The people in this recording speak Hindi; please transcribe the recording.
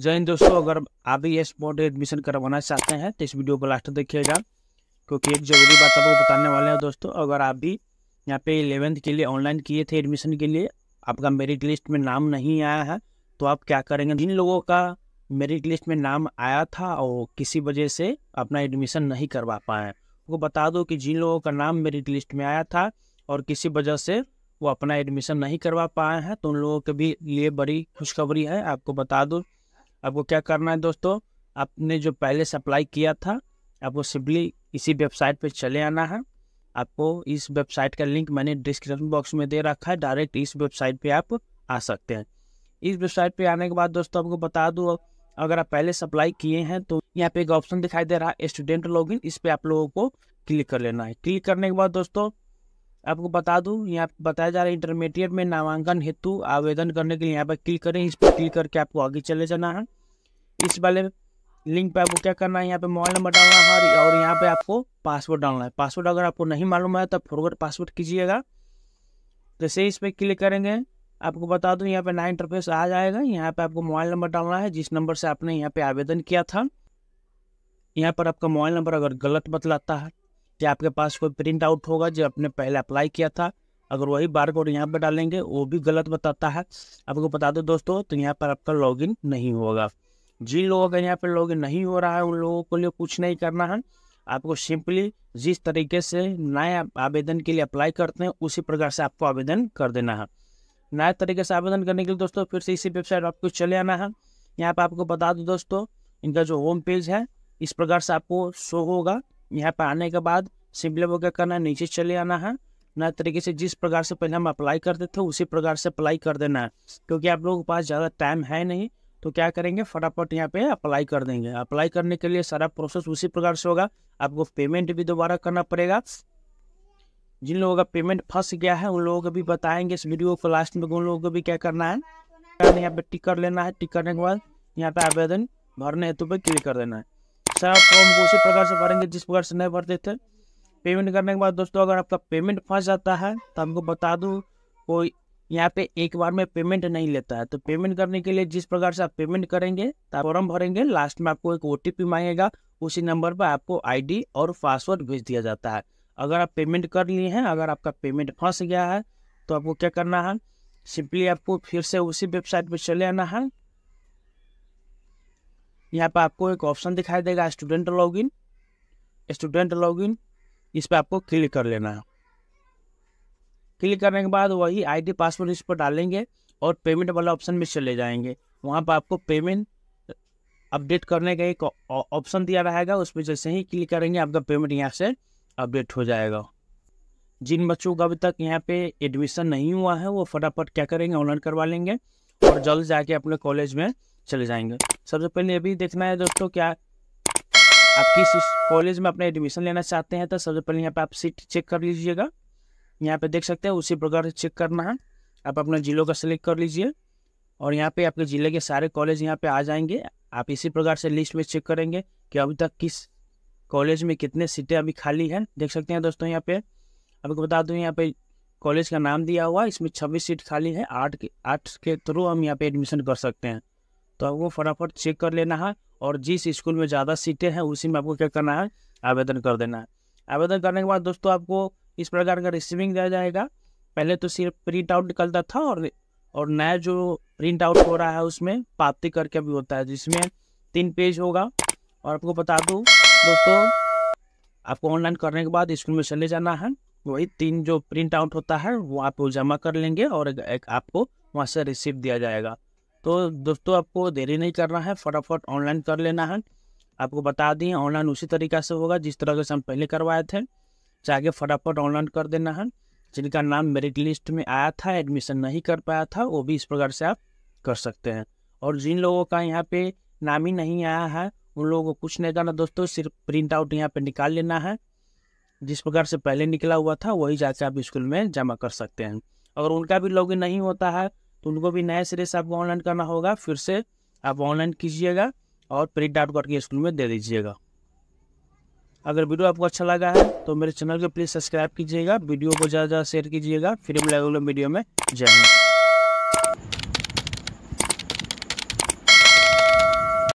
जय हिंद दोस्तों अगर आप भी एस बोर्ड एडमिशन करवाना चाहते हैं तो इस वीडियो को लास्ट देखिएगा क्योंकि एक ज़रूरी बात आपको बताने वाले हैं दोस्तों अगर आप भी यहाँ पे इलेवेंथ के लिए ऑनलाइन किए थे एडमिशन के लिए आपका मेरिट लिस्ट में नाम नहीं आया है तो आप क्या करेंगे जिन लोगों का मेरिट लिस्ट में नाम आया था और किसी वजह से अपना एडमिशन नहीं करवा पाए वो बता दो कि जिन लोगों का नाम मेरिट लिस्ट में आया था और किसी वजह से वो अपना एडमिशन नहीं करवा पाए हैं तो उन लोगों के भी लिए बड़ी खुशखबरी है आपको बता दो आपको क्या करना है दोस्तों आपने जो पहले सप्लाई किया था आपको सिंपली इसी वेबसाइट पे चले आना है आपको इस वेबसाइट का लिंक मैंने डिस्क्रिप्शन बॉक्स में दे रखा है डायरेक्ट इस वेबसाइट पे आप आ सकते हैं इस वेबसाइट पे आने के बाद दोस्तों आपको बता दूँ अगर आप पहले सप्लाई किए हैं तो यहाँ पे एक ऑप्शन दिखाई दे रहा है स्टूडेंट लॉगिन इस पर आप लोगों को क्लिक कर लेना है क्लिक करने के बाद दोस्तों आपको बता दूं यहाँ बताया जा रहा है इंटरमीडिएट में नामांकन हेतु आवेदन करने के लिए यहाँ पर क्लिक करें इस पर क्लिक करके आपको आगे चले जाना है इस वाले लिंक पे आपको क्या करना है यहाँ पे मोबाइल नंबर डालना है और यहाँ पे आपको पासवर्ड डालना है पासवर्ड अगर आपको नहीं मालूम है तो फॉरवर्ड पासवर्ड कीजिएगा जैसे तो इस पर क्लिक करेंगे आपको बता दूँ यहाँ पे नया इंटरफेस आ जाएगा यहाँ पे आपको मोबाइल नंबर डालना है जिस नंबर से आपने यहाँ पे आवेदन किया था यहाँ पर आपका मोबाइल नंबर अगर गलत बतलाता है या आपके पास कोई प्रिंट आउट होगा जो आपने पहले अप्लाई किया था अगर वही बार कोड यहाँ पर डालेंगे वो भी गलत बताता है आपको बता दो दोस्तों तो यहाँ पर आपका लॉगिन नहीं होगा जिन लोगों का यहाँ पर लॉगिन नहीं हो रहा है उन लोगों के लिए कुछ नहीं करना है आपको सिंपली जिस तरीके से नए आवेदन के लिए अप्लाई करते हैं उसी प्रकार से आपको आवेदन कर देना है नए तरीके से आवेदन करने के लिए दोस्तों फिर से इसी वेबसाइट आपको चले आना है यहाँ पर आपको बता दो दोस्तों इनका जो होम पेज है इस प्रकार से आपको शो होगा यहाँ पर आने के बाद सिंपली वो क्या करना है नीचे चले आना है नए तरीके से जिस प्रकार से पहले हम अप्लाई करते थे उसी प्रकार से अप्लाई कर देना है क्योंकि आप लोगों के पास ज़्यादा टाइम है नहीं तो क्या करेंगे फटाफट यहाँ पे अप्लाई कर देंगे अप्लाई करने के लिए सारा प्रोसेस उसी प्रकार से होगा आपको पेमेंट भी दोबारा करना पड़ेगा जिन लोगों का पेमेंट फंस गया है उन लोगों को भी बताएंगे इस वीडियो को लास्ट में उन लोगों को भी क्या करना है यहाँ पे टिक कर लेना है टिक करने के बाद यहाँ पे आवेदन भरने हेतु पे क्लिक कर देना है सारा फॉर्म को उसी प्रकार से भरेंगे जिस प्रकार से नहीं भरते थे पेमेंट करने के बाद दोस्तों अगर आपका पेमेंट फंस जाता है तो आपको बता दूँ कोई यहाँ पे एक बार में पेमेंट नहीं लेता है तो पेमेंट करने के लिए जिस प्रकार से आप पेमेंट करेंगे तो फॉर्म भरेंगे लास्ट में आपको एक ओ मांगेगा उसी नंबर पर आपको आई और पासवर्ड भेज दिया जाता है अगर आप पेमेंट कर लिए हैं अगर आपका पेमेंट फंस गया है तो आपको क्या करना है सिंपली आपको फिर से उसी वेबसाइट पर चले आना है यहाँ पर आपको एक ऑप्शन दिखाई देगा स्टूडेंट इन स्टूडेंट इन इस पर आपको क्लिक कर लेना है क्लिक करने के बाद वही आईडी पासवर्ड इस पर डालेंगे और पेमेंट वाला ऑप्शन में चले जाएंगे वहाँ पर आपको पेमेंट अपडेट करने का एक ऑप्शन दिया रहेगा उस पर जैसे ही क्लिक करेंगे आपका पेमेंट यहाँ से अपडेट हो जाएगा जिन बच्चों का अभी तक यहाँ पे एडमिशन नहीं हुआ है वो फटाफट क्या करेंगे ऑनलाइन करवा लेंगे और जल्द जाके अपने कॉलेज में चले जाएंगे सबसे पहले अभी देखना है दोस्तों क्या आप किस कॉलेज में अपना एडमिशन लेना चाहते हैं तो सबसे पहले यहाँ पे आप सीट चेक कर लीजिएगा यहाँ पे देख सकते हैं उसी प्रकार से चेक करना है आप अपना ज़िलों का सिलेक्ट कर लीजिए और यहाँ पे आपके ज़िले के सारे कॉलेज यहाँ पे आ जाएंगे आप इसी प्रकार से लिस्ट में चेक करेंगे कि अभी तक किस कॉलेज में कितने सीटें अभी खाली हैं देख सकते हैं दोस्तों यहाँ पे आपको बता दूँ यहाँ पे कॉलेज का नाम दिया हुआ इसमें छब्बीस सीट खाली है आठ के आठ के थ्रू हम यहाँ पे एडमिशन कर सकते हैं तो आपको फटाफट चेक कर लेना है और जिस स्कूल में ज़्यादा सीटें हैं उसी में आपको क्या करना है आवेदन कर देना है आवेदन करने के बाद दोस्तों आपको इस प्रकार का रिसीविंग दिया जाएगा पहले तो सिर्फ प्रिंट आउट निकलता था और और नया जो प्रिंट आउट हो रहा है उसमें प्राप्ति करके भी होता है जिसमें तीन पेज होगा और आपको बता दूँ दोस्तों आपको ऑनलाइन करने के बाद स्कूल में चले जाना है वही तीन जो प्रिंट आउट होता है वो आप जमा कर लेंगे और एक, एक आपको वहाँ से रिसीव दिया जाएगा तो दोस्तों आपको देरी नहीं करना है फटाफट ऑनलाइन कर लेना है आपको बता दिए ऑनलाइन उसी तरीका से होगा जिस तरह से हम पहले करवाए थे चाहे फटाफट ऑनलाइन कर देना है जिनका नाम मेरिट लिस्ट में आया था एडमिशन नहीं कर पाया था वो भी इस प्रकार से आप कर सकते हैं और जिन लोगों का यहाँ पे नाम ही नहीं आया है उन लोगों को कुछ नहीं करना दोस्तों सिर्फ प्रिंट आउट यहाँ पे निकाल लेना है जिस प्रकार से पहले निकला हुआ था वही जाकर आप स्कूल में जमा कर सकते हैं अगर उनका भी लॉगिन नहीं होता है तो उनको भी नए सिरे से आपको ऑनलाइन करना होगा फिर से आप ऑनलाइन कीजिएगा और प्रिंट आउट करके स्कूल में दे दीजिएगा अगर वीडियो आपको अच्छा लगा है तो मेरे चैनल को प्लीज़ सब्सक्राइब कीजिएगा वीडियो को ज़्यादा ज़्यादा शेयर कीजिएगा फिर मिलेगा वीडियो में जय हिंद